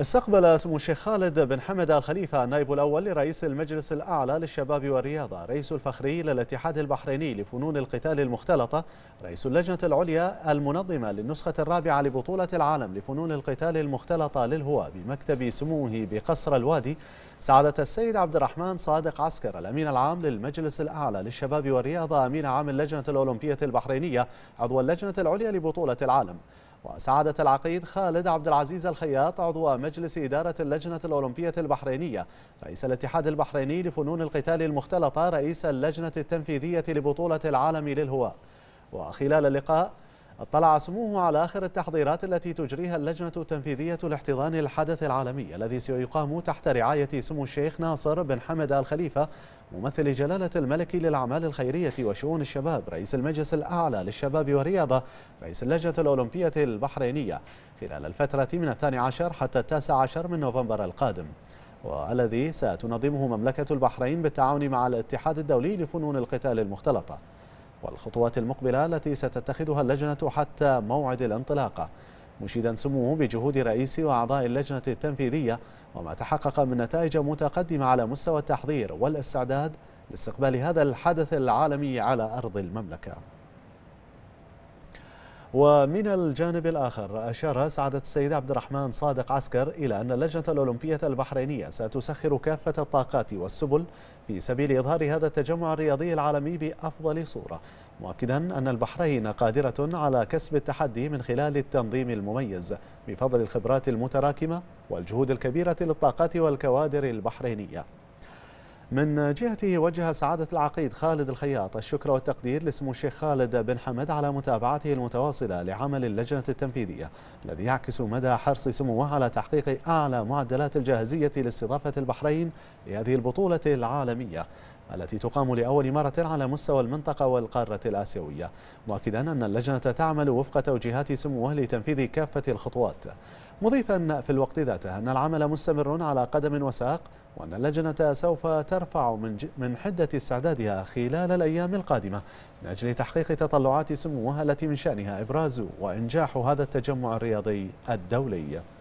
استقبل سمو الشيخ خالد بن حمد الخليفة النائب الأول لرئيس المجلس الأعلى للشباب والرياضة رئيس الفخري للاتحاد البحريني لفنون القتال المختلطة رئيس اللجنة العليا المنظمة للنسخة الرابعة لبطولة العالم لفنون القتال المختلطة للهواء بمكتب سموه بقصر الوادي سعادة السيد عبد الرحمن صادق عسكر الأمين العام للمجلس الأعلى للشباب والرياضة أمين عام اللجنة الأولمبية البحرينية عضو اللجنة العليا لبطولة العالم وسعادة العقيد خالد عبد العزيز الخياط عضو مجلس إدارة اللجنة الأولمبية البحرينية رئيس الاتحاد البحريني لفنون القتال المختلطة رئيس اللجنة التنفيذية لبطولة العالم للهواء وخلال اللقاء اطلع سموه على آخر التحضيرات التي تجريها اللجنة التنفيذية لاحتضان الحدث العالمي الذي سيقام تحت رعاية سمو الشيخ ناصر بن حمد الخليفة ممثل جلالة الملك للأعمال الخيرية وشؤون الشباب رئيس المجلس الأعلى للشباب والرياضة رئيس اللجنة الأولمبية البحرينية خلال الفترة من الثاني عشر حتى التاسع عشر من نوفمبر القادم والذي ستنظمه مملكة البحرين بالتعاون مع الاتحاد الدولي لفنون القتال المختلطة والخطوات المقبلة التي ستتخذها اللجنة حتى موعد الانطلاقة مشيدا سموه بجهود رئيس وأعضاء اللجنة التنفيذية وما تحقق من نتائج متقدمة على مستوى التحضير والاستعداد لاستقبال هذا الحدث العالمي على أرض المملكة ومن الجانب الآخر أشار سعادة السيد عبد الرحمن صادق عسكر إلى أن اللجنة الأولمبية البحرينية ستسخر كافة الطاقات والسبل في سبيل إظهار هذا التجمع الرياضي العالمي بأفضل صورة مؤكدا أن البحرين قادرة على كسب التحدي من خلال التنظيم المميز بفضل الخبرات المتراكمة والجهود الكبيرة للطاقات والكوادر البحرينية من جهته وجه سعادة العقيد خالد الخياط الشكر والتقدير لسمو الشيخ خالد بن حمد على متابعته المتواصلة لعمل اللجنة التنفيذية الذي يعكس مدى حرص سموه على تحقيق أعلى معدلات الجاهزية لاستضافة البحرين لهذه البطولة العالمية التي تقام لأول مرة على مستوى المنطقة والقارة الآسيوية مؤكدا أن اللجنة تعمل وفق توجيهات سموه لتنفيذ كافة الخطوات مضيفا في الوقت ذاته أن العمل مستمر على قدم وساق وأن اللجنة سوف ترفع من, من حدة استعدادها خلال الأيام القادمة من أجل تحقيق تطلعات سموها التي من شأنها إبراز وإنجاح هذا التجمع الرياضي الدولي